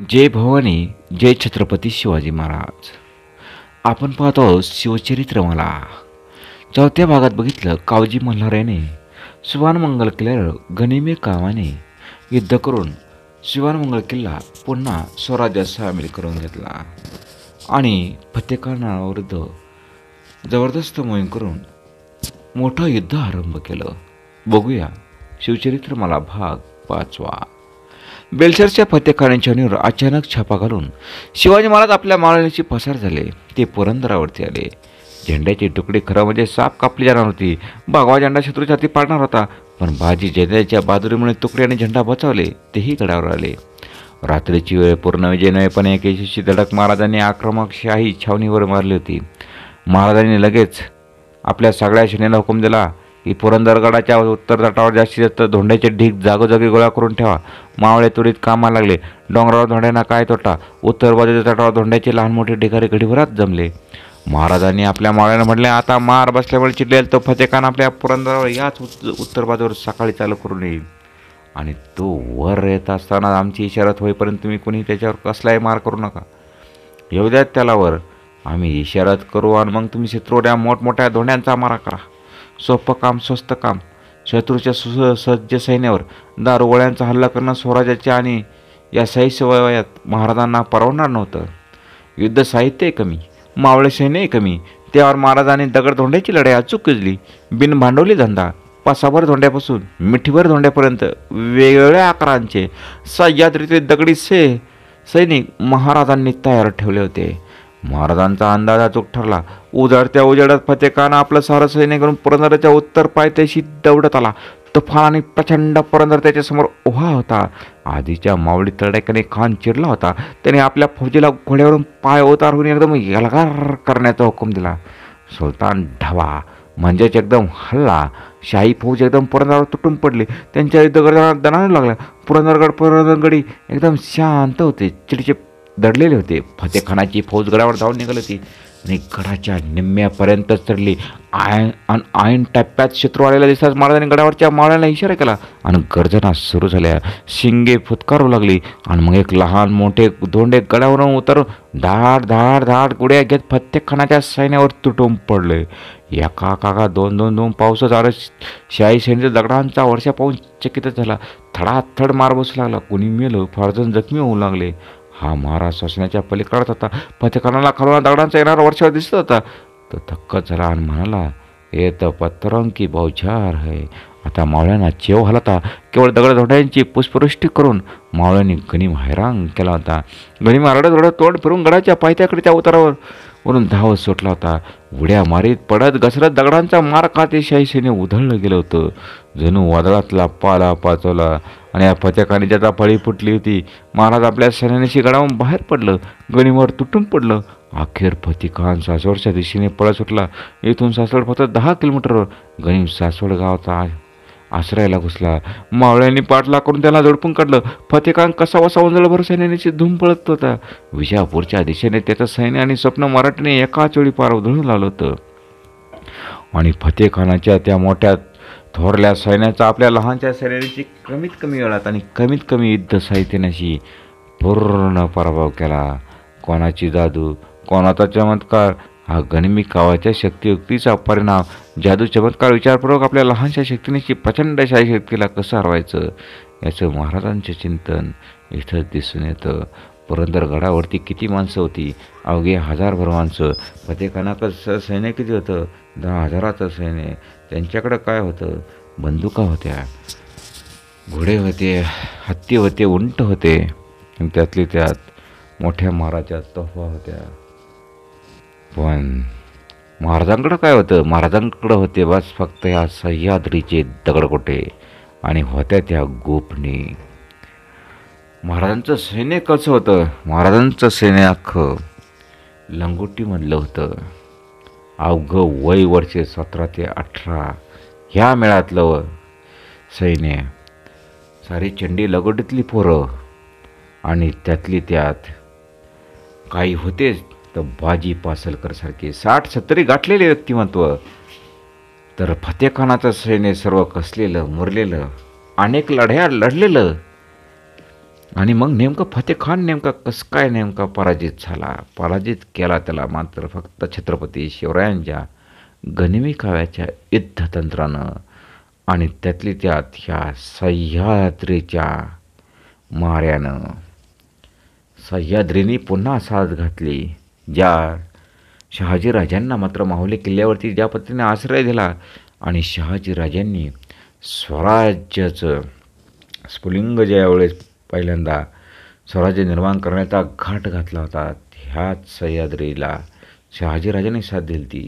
जय भवानी जय छत्रपती शिवाजी महाराज आपण पाहतो आहोत शिवचरित्र मला चौथ्या भागात बघितलं कावजी मल्हारेने शिवान मंगल किल्ल्यावर गनिमे कामाने युद्ध करून शिवान मंगल किल्ला पुन्हा स्वराज्यात सामील करून घेतला आणि फतेखानाविरुद्ध जबरदस्त मोहीम करून मोठं युद्ध आरंभ केलं बघूया शिवचरित्र मला भाग पाचवा बेलसरच्या फतेखाण्यांच्या अचानक छापा घालून शिवाजी महाराज आपल्या माळाची पसार झाले ते पुरंदरावरती आले झेंड्याचे तुकडे खरं म्हणजे साप कापली जाणार होती बागवा झेंडा शत्रूच्या हाती पाडणार होता पण बाजी झेंड्याच्या बादुरीमुळे तुकडे आणि झेंडा बचावले तेही गडावर आले रात्रीची वेळ पूर्ण विजयनयपणे एक यशस्वी धडक महाराजांनी आक्रमक शाही छावणीवर मारली होती महाराजांनी लगेच आपल्या सगळ्या सेनेला हुकूम दिला की पुरंदरगडाच्या उत्तर तटावर जास्तीत जास्त धोंड्याचे ढीक जागोजागी गोळा करून ठेवा मावळे तुरीत कामा लागले डोंगरावर धोंड्यांना काय तोटा उत्तर बाजूच्या तटावर धोंड्याचे लहान मोठे ढिगारे घडीभरात जमले महाराजांनी आपल्या मावळ्याला म्हटले आता मार बसल्यामुळे चिडलेल तो फतेखान आपल्या पुरंदरावर याच उत्तर बाजूवर सकाळी चालू करून येईल आणि तो वर येत असताना आमची इशारात होईपर्यंत तुम्ही कुणी त्याच्यावर कसलाही मार करू नका येऊ द्यात त्याला वर आम्ही इशारात करू आणि मग तुम्ही शत्रूड्या मोठमोठ्या धोंड्यांचा मारा करा सोपं काम स्वस्त काम शत्रूच्या सुसज्ज सैन्यावर दारुगोळ्यांचा हल्ला करणं स्वराज्याचे आणि या वयात महाराजांना परवडणार नव्हतं युद्ध साहित्यही कमी मावळे सैन्यही कमी त्यावर महाराजांनी दगडधोंड्याची लढाई अचूक किजली बिनभांडवली धंदा पासाभर धोंड्यापासून मिठीभर धोंड्यापर्यंत वेगवेगळ्या आकारांचे सह्याद्रीतील दगडी से सैनिक महाराजांनी तयार ठेवले होते महाराजांचा अंदाज अचूक ठरला उजाडत्या उजाडत फतेखान आपलं सारं सैन्य करून पुरंदराच्या उत्तर पायथ्याशी दौडत आला तुफान आणि प्रचंड पुरंदर त्याच्यासमोर उभा होता आधीच्या मावळी तडाख्याने खान चिडला होता त्याने आपल्या फौजीला घोड्यावरून पाय होऊन एकदम यलगार करण्याचा हुकूम दिला सुलतान ढवा म्हणजेच एकदम हल्ला शाही फौज एकदम पुरंदरावर तुटून पडली त्यांच्या युद्ध दणानू लागल्या पुरंदरगड पुरंदरगडी एकदम शांत होते चिडचिप दडलेले होते फतेखानाची फौज गडावर धावून निघाली होती आणि गडाच्या निम्म्यापर्यंत चढली आयन आणि आयन टप्प्यात शत्रू आलेला दिसताच महाराजांनी गडावरच्या माळ्याला इशारा केला आणि गर्जना सुरू झाल्या शिंगे फुतकारू लागली आणि मग एक लहान मोठे धोंडे गडावरून उतरून धाड धाड धाड गुड्या घेत फत्तेखानाच्या सैन्यावर तुटून पडले एका काका दोन दोन दोन पावसाच झाड शाही सैन्य दगडांचा वर्षा पाहून चकितच झाला थड मार बसू लागला कोणी मेलं फारजण जखमी होऊ लागले हा महाराज शासनाच्या पलीकडत होता पथकाला खरोना दगडांचा येणारा वर्षावर दिसत होता तो थक्कच झाला आणि म्हणाला हे तर की बौछार आहे आता मावळ्यांना चेव हलता केवळ दगड धोड्यांची पुष्पवृष्टी करून मावळ्यांनी गणिम हैराण केला होता गणिम आरडत तोंड फिरून गडाच्या पायथ्याकडे त्या उतारावर म्हणून धावत सुटला होता उड्या मारीत पडत घसरत दगडांचा मार खाते शाहीशेने उधळलं गेलं होतं जणू वादळातला पाला पाचवला आणि या फत्याकाने ज्याचा फळी फुटली होती महाराज आपल्या सैन्याशी गडावून बाहेर पडलं गणीवर तुटून पडलं अखेर फतिकान सासवडच्या दिशेने पळत सुटला इथून सासवड फक्त दहा किलोमीटरवर गणिम सासवड आहे आसरायला घुसला मावळ्यांनी पाठला करून त्याला झडपून काढलं फतेखान कसा वसा भर सैन्याने धूम पळत होता विजापूरच्या दिशेने त्याचं सैन्य आणि स्वप्न मराठीने एकाच वेळी पार उधळून लावलं होतं आणि फतेखानाच्या त्या मोठ्या थोरल्या सैन्याचा आपल्या लहानच्या सैन्याची कमीत कमी वेळात आणि कमीत कमी युद्ध साहित्यानाशी पूर्ण पराभव केला कोणाची जादू कोणाचा चमत्कार हा गणमी कावाच्या शक्तियुक्तीचा परिणाम जादू चमत्कार विचारपूर्वक आपल्या लहानशा शक्तीनेशी शाही शक्तीला कसं हरवायचं याचं महाराजांचे चिंतन इथंच दिसून येतं पुरंदर गडावरती किती माणसं होती अवघे हजारभर माणसं प्रत्येकानाकच सैन्य किती होतं दहा हजाराचं सैन्य त्यांच्याकडं काय होतं बंदुका होत्या घोडे होते हत्ती होते उंट होते आणि त्यातली त्यात मोठ्या माराच्या तोफा होत्या पण महाराजांकडं काय होतं महाराजांकडं होते बस फक्त ह्या सह्याद्रीचे दगडकोटे आणि होत्या त्या गोपनी महाराजांचं सैन्य कसं होतं महाराजांचं सैन्य अख्खं म्हणलं होतं अवघं वय वर्षे सतरा ते अठरा ह्या मेळातलं सैन्य सारी चंडी लगोटीतली पोरं आणि त्यातली त्यात काही होतेच तर बाजी पासलकरसारखे साठ सत्तरी गाठलेले व्यक्तिमत्व तर फतेखानाचं सैन्य सर्व कसलेलं मुरलेलं अनेक लढ्या लढलेलं आणि मग नेमकं फतेखान नेमका कस काय नेमका पराजित झाला पराजित केला त्याला मात्र फक्त छत्रपती शिवरायांच्या गनिमी काव्याच्या युद्धतंत्रानं आणि त्यातली त्यात ह्या सह्याद्रीच्या माऱ्यानं सह्याद्रीनी पुन्हा साथ घातली ज्या शहाजीराजांना मात्र माहुली किल्ल्यावरती ज्या पद्धतीने आश्रय दिला आणि शहाजीराजांनी स्वराज्याचं स्फुलिंग ज्यावेळेस पहिल्यांदा स्वराज्य निर्माण करण्याचा घाट घातला होता ह्याच सह्याद्रीला शहाजीराजांनी साथ दिली ती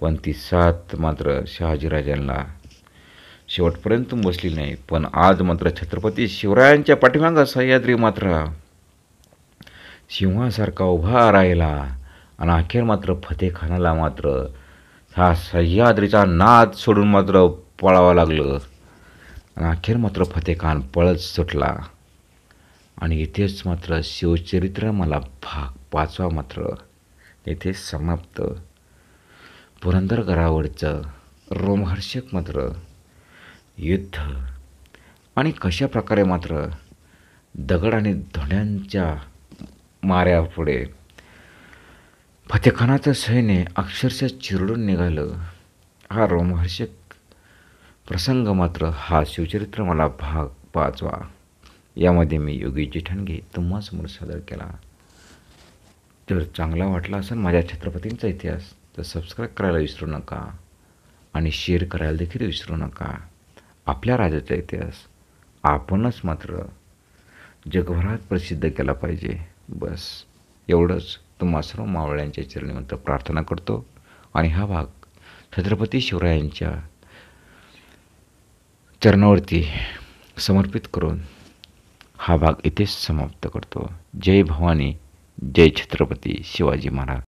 पण ती साथ मात्र शहाजीराजांना शेवटपर्यंत बसली नाही पण आज मात्र छत्रपती शिवरायांच्या पाठीमागं सह्याद्री मात्र सिंहासारखा उभा राहिला आणि अखेर मात्र फतेखानाला मात्र हा सह्याद्रीचा नाद सोडून मात्र पळावा लागलं आणि अखेर मात्र फतेखान पळत सुटला आणि इथेच मात्र शिवचरित्र मला भाग पाचवा मात्र येथे समाप्त पुरंदरगडावरचं रोमहर्षक मात्र युद्ध आणि कशा प्रकारे मात्र दगड आणि धोड्यांच्या पुढे फतेखानाचं सैन्य अक्षरशः चिरडून निघालं हा रोमहर्षक प्रसंग मात्र हा शिवचरित्र मला भाग पाचवा यामध्ये मी योगीजी ठणगे समोर सादर केला जर चांगला वाटला असेल माझ्या छत्रपतींचा इतिहास तर सबस्क्राईब करायला विसरू नका आणि शेअर करायला देखील विसरू नका आपल्या राजाचा इतिहास आपणच मात्र जगभरात प्रसिद्ध केला पाहिजे बस एवढंच तुम्हा सर्व मावळ्यांच्या चरणीमंत प्रार्थना करतो आणि हा भाग छत्रपती शिवरायांच्या चरणावरती समर्पित करून हा भाग इथेच समाप्त करतो जय भवानी जय छत्रपती शिवाजी महाराज